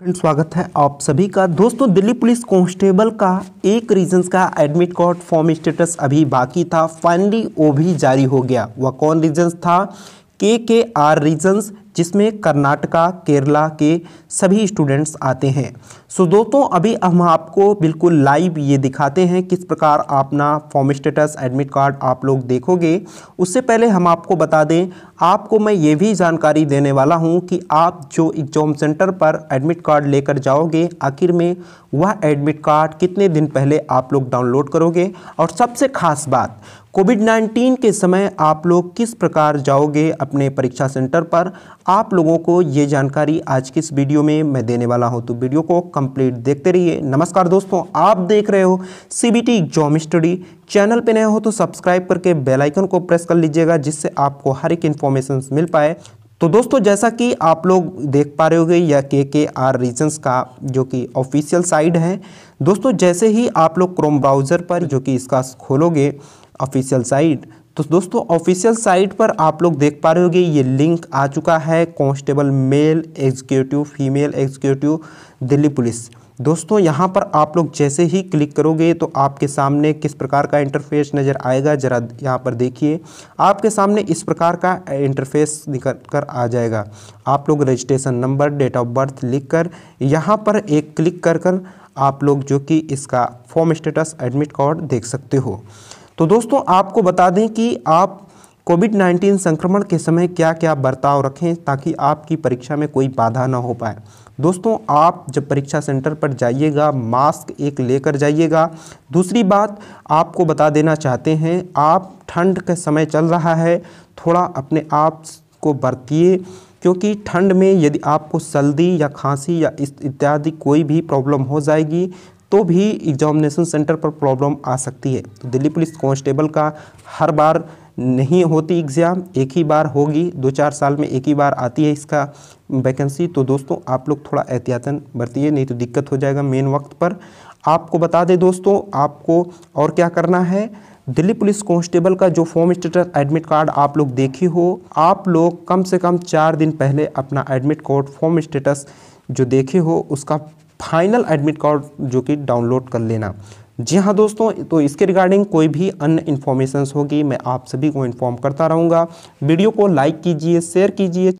friend स्वागत है आप सभी का दोस्तों दिल्ली पुलिस कांस्टेबल का एक रीजन का एडमिट कार्ड फॉर्म स्टेटस अभी बाकी था फाइनली वो भी जारी हो गया वह कौन रीजन्स था के के आर रीजन्स जिसमें कर्नाटका केरला के सभी स्टूडेंट्स आते हैं सो दोस्तों अभी हम आपको बिल्कुल लाइव ये दिखाते हैं किस प्रकार अपना फॉर्म स्टेटस एडमिट कार्ड आप लोग देखोगे उससे पहले हम आपको बता दें आपको मैं ये भी जानकारी देने वाला हूँ कि आप जो एग्ज़ाम सेंटर पर एडमिट कार्ड लेकर जाओगे आखिर में वह एडमिट कार्ड कितने दिन पहले आप लोग डाउनलोड करोगे और सबसे खास बात कोविड 19 के समय आप लोग किस प्रकार जाओगे अपने परीक्षा सेंटर पर आप लोगों को ये जानकारी आज की इस वीडियो में मैं देने वाला हूँ तो वीडियो को कंप्लीट देखते रहिए नमस्कार दोस्तों आप देख रहे हो C B T exam study channel पे नए हो तो सब्सक्राइब करके बेल आइकन को प्रेस कर लीजिएगा जिससे आपको हर एक इन्फॉर्मेशन मिल पाए तो दोस्तों जैसा कि आप लोग देख पा रहे गए या के के आर रीजन्स का जो कि ऑफिशियल साइड है दोस्तों जैसे ही आप लोग क्रोम ब्राउज़र पर जो कि इसका खोलोगे ऑफिशियल साइट तो दोस्तों ऑफिशियल साइट पर आप लोग देख पा रहे होंगे ये लिंक आ चुका है constable male executive female executive Delhi police दोस्तों यहाँ पर आप लोग जैसे ही क्लिक करोगे तो आपके सामने किस प्रकार का इंटरफेस नज़र आएगा ज़रा यहाँ पर देखिए आपके सामने इस प्रकार का इंटरफेस निकल कर आ जाएगा आप लोग registration number date of birth लिख कर यहाँ पर एक क्लिक कर कर आप लोग जो कि इसका फॉर्म स्टेटस एडमिट कार्ड देख सकते हो तो दोस्तों आपको बता दें कि आप कोविड 19 संक्रमण के समय क्या क्या बर्ताव रखें ताकि आपकी परीक्षा में कोई बाधा ना हो पाए दोस्तों आप जब परीक्षा सेंटर पर जाइएगा मास्क एक लेकर जाइएगा दूसरी बात आपको बता देना चाहते हैं आप ठंड का समय चल रहा है थोड़ा अपने आप को बरतिए क्योंकि ठंड में यदि आपको सर्दी या खांसी या इस इत्यादि कोई भी प्रॉब्लम हो जाएगी तो भी एग्जामिनेशन सेंटर पर प्रॉब्लम आ सकती है तो दिल्ली पुलिस कांस्टेबल का हर बार नहीं होती एग्ज़ाम एक ही बार होगी दो चार साल में एक ही बार आती है इसका वैकेंसी तो दोस्तों आप लोग थोड़ा एहतियातन बरतिए नहीं तो दिक्कत हो जाएगा मेन वक्त पर आपको बता दें दोस्तों आपको और क्या करना है दिल्ली पुलिस कांस्टेबल का जो फॉर्म स्टेटस एडमिट कार्ड आप लोग देखी हो आप लोग कम से कम चार दिन पहले अपना एडमिट कार्ड फॉर्म स्टेटस जो देखे हो उसका फाइनल एडमिट कार्ड जो कि डाउनलोड कर लेना जी हाँ दोस्तों तो इसके रिगार्डिंग कोई भी अन्य इन्फॉर्मेशन होगी मैं आप सभी को इन्फॉर्म करता रहूँगा वीडियो को लाइक कीजिए शेयर कीजिए